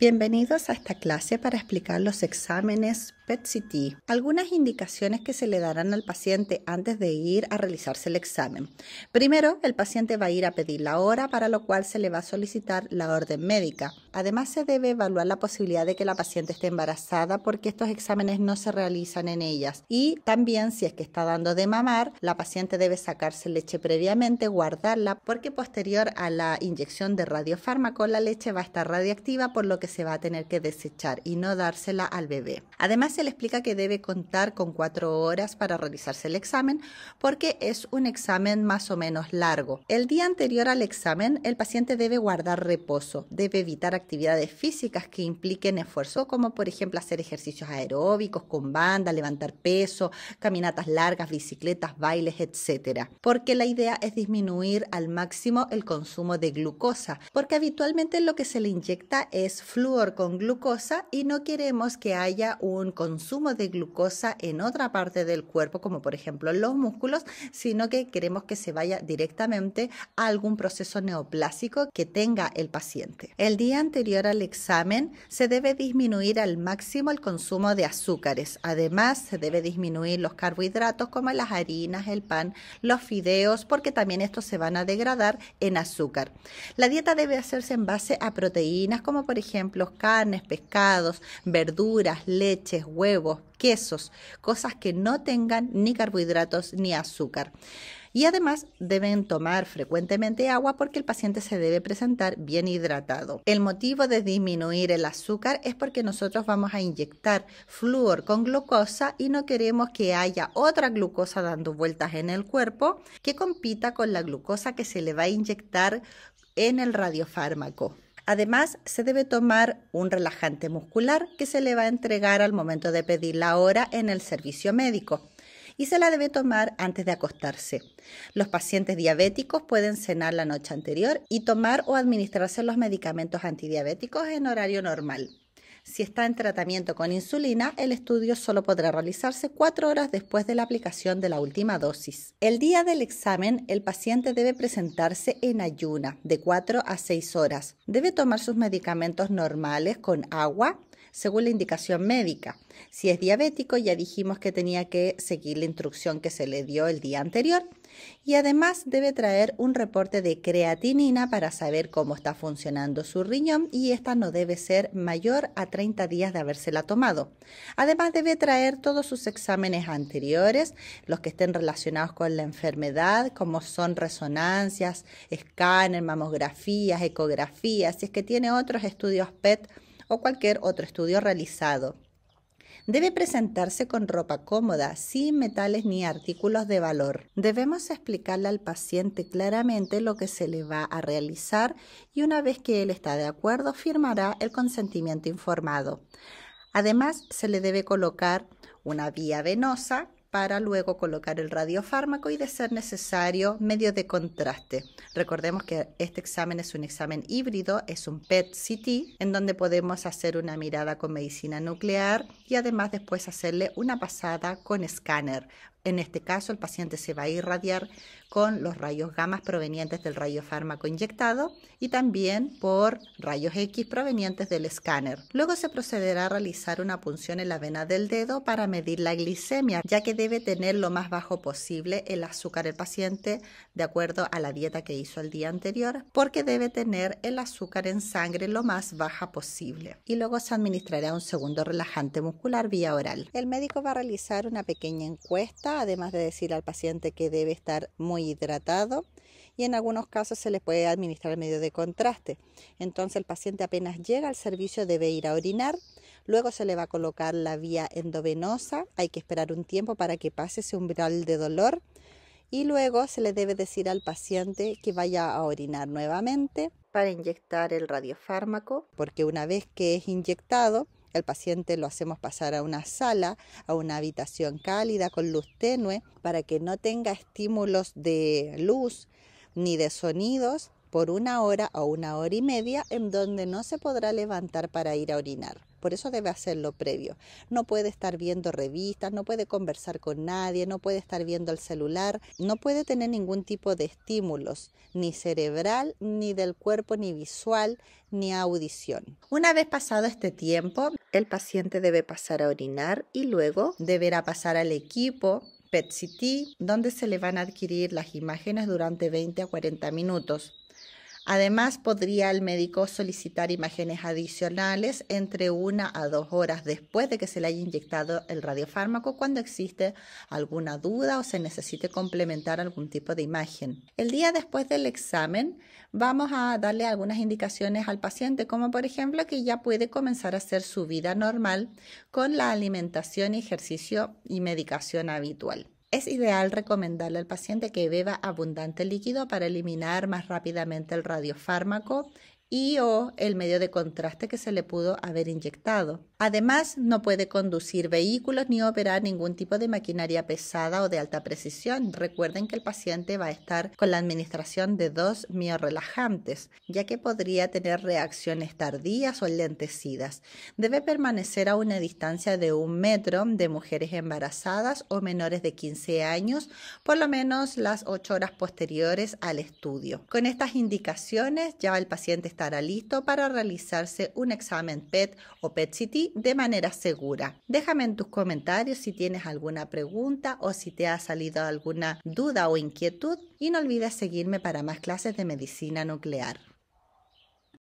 Bienvenidos a esta clase para explicar los exámenes PET-CT. Algunas indicaciones que se le darán al paciente antes de ir a realizarse el examen. Primero, el paciente va a ir a pedir la hora, para lo cual se le va a solicitar la orden médica. Además, se debe evaluar la posibilidad de que la paciente esté embarazada porque estos exámenes no se realizan en ellas. Y también, si es que está dando de mamar, la paciente debe sacarse leche previamente, guardarla, porque posterior a la inyección de radiofármaco, la leche va a estar radiactiva por lo que se va a tener que desechar y no dársela al bebé. Además, se le explica que debe contar con cuatro horas para realizarse el examen porque es un examen más o menos largo. El día anterior al examen, el paciente debe guardar reposo, debe evitar actividades físicas que impliquen esfuerzo, como por ejemplo hacer ejercicios aeróbicos con banda, levantar peso, caminatas largas, bicicletas, bailes, etcétera. Porque la idea es disminuir al máximo el consumo de glucosa, porque habitualmente lo que se le inyecta es flúor con glucosa y no queremos que haya un consumo de glucosa en otra parte del cuerpo, como por ejemplo los músculos, sino que queremos que se vaya directamente a algún proceso neoplásico que tenga el paciente. El día anterior al examen, se debe disminuir al máximo el consumo de azúcares. Además, se debe disminuir los carbohidratos como las harinas, el pan, los fideos, porque también estos se van a degradar en azúcar. La dieta debe hacerse en base a proteínas como por ejemplo carnes, pescados, verduras, leches, huevos, quesos, cosas que no tengan ni carbohidratos ni azúcar. Y además deben tomar frecuentemente agua porque el paciente se debe presentar bien hidratado. El motivo de disminuir el azúcar es porque nosotros vamos a inyectar flúor con glucosa y no queremos que haya otra glucosa dando vueltas en el cuerpo que compita con la glucosa que se le va a inyectar en el radiofármaco. Además, se debe tomar un relajante muscular que se le va a entregar al momento de pedir la hora en el servicio médico y se la debe tomar antes de acostarse. Los pacientes diabéticos pueden cenar la noche anterior y tomar o administrarse los medicamentos antidiabéticos en horario normal. Si está en tratamiento con insulina, el estudio solo podrá realizarse cuatro horas después de la aplicación de la última dosis. El día del examen, el paciente debe presentarse en ayuna de cuatro a seis horas. Debe tomar sus medicamentos normales con agua, según la indicación médica. Si es diabético, ya dijimos que tenía que seguir la instrucción que se le dio el día anterior. Y además debe traer un reporte de creatinina para saber cómo está funcionando su riñón y esta no debe ser mayor a 30 días de habérsela tomado. Además debe traer todos sus exámenes anteriores, los que estén relacionados con la enfermedad, como son resonancias, escáner, mamografías, ecografías, si es que tiene otros estudios PET o cualquier otro estudio realizado. Debe presentarse con ropa cómoda, sin metales ni artículos de valor. Debemos explicarle al paciente claramente lo que se le va a realizar y una vez que él está de acuerdo firmará el consentimiento informado. Además, se le debe colocar una vía venosa para luego colocar el radiofármaco y, de ser necesario, medio de contraste. Recordemos que este examen es un examen híbrido, es un PET-CT, en donde podemos hacer una mirada con medicina nuclear y además después hacerle una pasada con escáner. En este caso, el paciente se va a irradiar con los rayos gamma provenientes del rayo fármaco inyectado y también por rayos X provenientes del escáner. Luego se procederá a realizar una punción en la vena del dedo para medir la glicemia, ya que debe tener lo más bajo posible el azúcar el paciente de acuerdo a la dieta que hizo el día anterior, porque debe tener el azúcar en sangre lo más baja posible. Y luego se administrará un segundo relajante muscular vía oral. El médico va a realizar una pequeña encuesta, además de decir al paciente que debe estar muy hidratado y en algunos casos se les puede administrar medio de contraste. Entonces el paciente apenas llega al servicio debe ir a orinar, luego se le va a colocar la vía endovenosa, hay que esperar un tiempo para que pase ese umbral de dolor y luego se le debe decir al paciente que vaya a orinar nuevamente para inyectar el radiofármaco, porque una vez que es inyectado, el paciente lo hacemos pasar a una sala, a una habitación cálida con luz tenue para que no tenga estímulos de luz ni de sonidos por una hora o una hora y media en donde no se podrá levantar para ir a orinar. Por eso debe hacerlo previo. No puede estar viendo revistas, no puede conversar con nadie, no puede estar viendo el celular, no puede tener ningún tipo de estímulos, ni cerebral, ni del cuerpo, ni visual, ni audición. Una vez pasado este tiempo, el paciente debe pasar a orinar y luego deberá pasar al equipo PET-CT, donde se le van a adquirir las imágenes durante 20 a 40 minutos. Además, podría el médico solicitar imágenes adicionales entre una a dos horas después de que se le haya inyectado el radiofármaco cuando existe alguna duda o se necesite complementar algún tipo de imagen. El día después del examen vamos a darle algunas indicaciones al paciente, como por ejemplo que ya puede comenzar a hacer su vida normal con la alimentación, ejercicio y medicación habitual. Es ideal recomendarle al paciente que beba abundante líquido para eliminar más rápidamente el radiofármaco y o el medio de contraste que se le pudo haber inyectado. Además, no puede conducir vehículos ni operar ningún tipo de maquinaria pesada o de alta precisión. Recuerden que el paciente va a estar con la administración de dos miorrelajantes, ya que podría tener reacciones tardías o lentecidas. Debe permanecer a una distancia de un metro de mujeres embarazadas o menores de 15 años, por lo menos las 8 horas posteriores al estudio. Con estas indicaciones ya el paciente está estará listo para realizarse un examen PET o PET-CT de manera segura. Déjame en tus comentarios si tienes alguna pregunta o si te ha salido alguna duda o inquietud y no olvides seguirme para más clases de medicina nuclear.